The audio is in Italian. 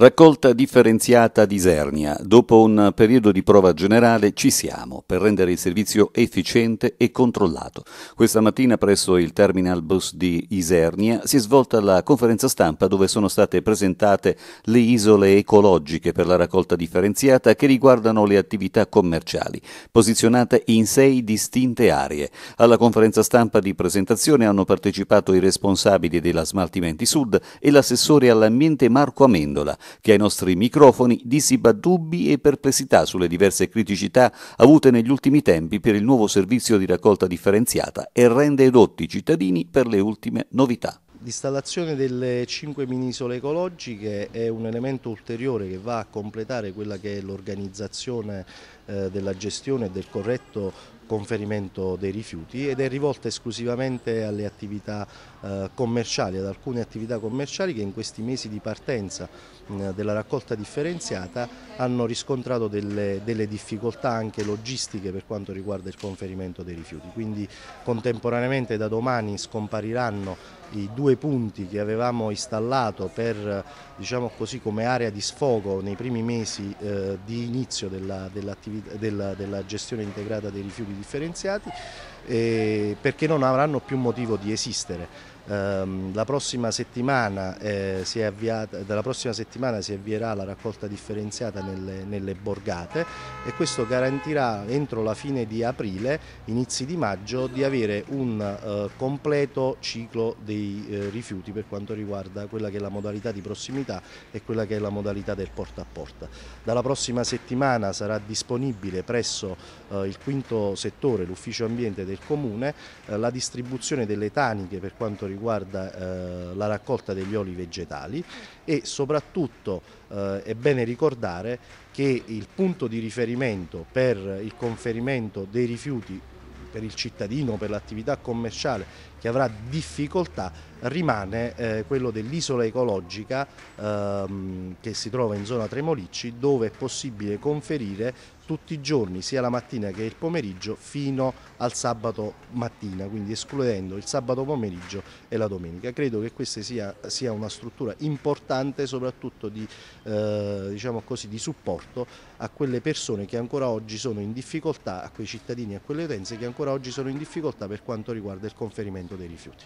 Raccolta differenziata di Isernia. Dopo un periodo di prova generale ci siamo per rendere il servizio efficiente e controllato. Questa mattina presso il terminal bus di Isernia si è svolta la conferenza stampa dove sono state presentate le isole ecologiche per la raccolta differenziata che riguardano le attività commerciali, posizionate in sei distinte aree. Alla conferenza stampa di presentazione hanno partecipato i responsabili della Smaltimenti Sud e l'assessore all'ambiente Marco Amendola che ai nostri microfoni dissipa dubbi e perplessità sulle diverse criticità avute negli ultimi tempi per il nuovo servizio di raccolta differenziata e rende edotti i cittadini per le ultime novità. L'installazione delle cinque minisole ecologiche è un elemento ulteriore che va a completare quella che è l'organizzazione eh, della gestione e del corretto conferimento dei rifiuti ed è rivolta esclusivamente alle attività eh, commerciali, ad alcune attività commerciali che in questi mesi di partenza della raccolta differenziata hanno riscontrato delle, delle difficoltà anche logistiche per quanto riguarda il conferimento dei rifiuti. Quindi contemporaneamente da domani scompariranno i due punti che avevamo installato per, diciamo così, come area di sfogo nei primi mesi eh, di inizio della, della, della gestione integrata dei rifiuti differenziati eh, perché non avranno più motivo di esistere. Ehm, la prossima settimana, eh, si è avviata, dalla prossima settimana si avvierà la raccolta differenziata nelle, nelle borgate e questo garantirà entro la fine di aprile, inizi di maggio, di avere un eh, completo ciclo dei eh, rifiuti per quanto riguarda quella che è la modalità di prossimità e quella che è la modalità del porta a porta. Dalla prossima settimana sarà disponibile presso il quinto settore, l'ufficio ambiente del comune, la distribuzione delle taniche per quanto riguarda riguarda eh, la raccolta degli oli vegetali e soprattutto eh, è bene ricordare che il punto di riferimento per il conferimento dei rifiuti per il cittadino, per l'attività commerciale che avrà difficoltà rimane eh, quello dell'isola ecologica ehm, che si trova in zona Tremolicci dove è possibile conferire tutti i giorni sia la mattina che il pomeriggio fino al sabato mattina quindi escludendo il sabato pomeriggio e la domenica. Credo che questa sia, sia una struttura importante soprattutto di, eh, diciamo così, di supporto a quelle persone che ancora oggi sono in difficoltà, a quei cittadini e a quelle utenze che ancora oggi sono in difficoltà per quanto riguarda il conferimento dei rifiuti.